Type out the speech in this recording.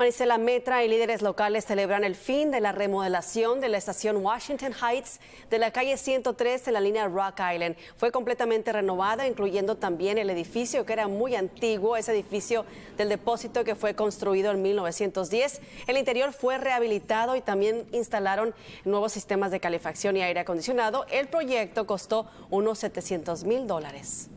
Maricela Metra y líderes locales celebran el fin de la remodelación de la estación Washington Heights de la calle 103 en la línea Rock Island. Fue completamente renovada, incluyendo también el edificio que era muy antiguo, ese edificio del depósito que fue construido en 1910. El interior fue rehabilitado y también instalaron nuevos sistemas de calefacción y aire acondicionado. El proyecto costó unos 700 mil dólares.